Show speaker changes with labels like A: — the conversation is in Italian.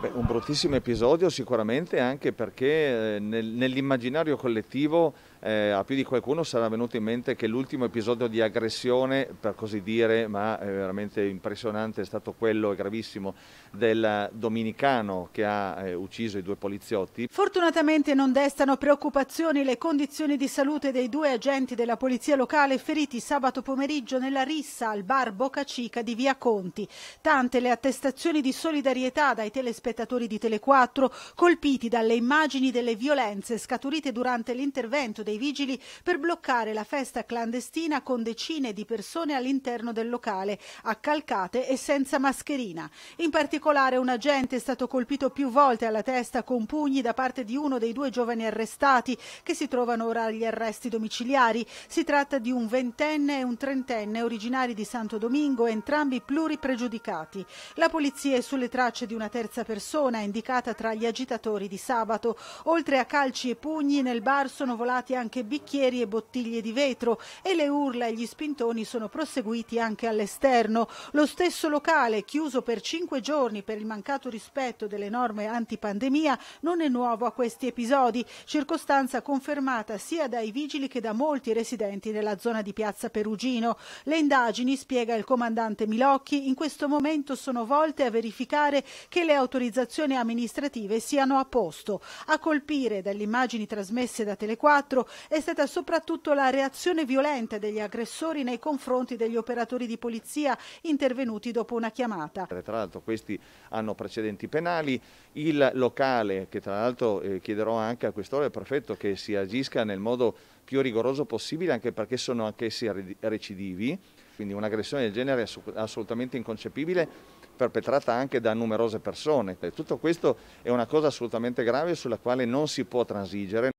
A: Beh, un bruttissimo episodio sicuramente anche perché eh, nel, nell'immaginario collettivo eh, a più di qualcuno sarà venuto in mente che l'ultimo episodio di aggressione, per così dire, ma è veramente impressionante, è stato quello gravissimo del dominicano che ha eh, ucciso i due poliziotti.
B: Fortunatamente non destano preoccupazioni le condizioni di salute dei due agenti della polizia locale feriti sabato pomeriggio nella rissa al bar Boca Cica di Via Conti. Tante le attestazioni di solidarietà dai telespettatori spettatori di Tele4 colpiti dalle immagini delle violenze scaturite durante l'intervento dei vigili per bloccare la festa clandestina con decine di persone all'interno del locale, accalcate e senza mascherina. In particolare un agente è stato colpito più volte alla testa con pugni da parte di uno dei due giovani arrestati che si trovano ora agli arresti domiciliari. Si tratta di un ventenne e un trentenne originari di Santo Domingo, entrambi pluripregiudicati. La polizia è sulle tracce di una terza persona persona indicata tra gli agitatori di sabato. Oltre a calci e pugni nel bar sono volati anche bicchieri e bottiglie di vetro e le urla e gli spintoni sono proseguiti anche all'esterno. Lo stesso locale, chiuso per cinque giorni per il mancato rispetto delle norme antipandemia, non è nuovo a questi episodi, circostanza confermata sia dai vigili che da molti residenti nella zona di Piazza Perugino. Le indagini, spiega il comandante Milocchi, in questo momento sono volte a verificare che le autorità autorizzazioni amministrative siano a posto. A colpire dalle immagini trasmesse da Telequattro è stata soprattutto la reazione violenta degli aggressori nei confronti degli operatori di polizia intervenuti dopo una chiamata.
A: Eh, tra l'altro questi hanno precedenti penali, il locale che tra l'altro eh, chiederò anche a quest'ora e prefetto che si agisca nel modo più rigoroso possibile anche perché sono anch'essi recidivi, quindi un'aggressione del genere è assolutamente inconcepibile perpetrata anche da numerose persone. Tutto questo è una cosa assolutamente grave sulla quale non si può transigere.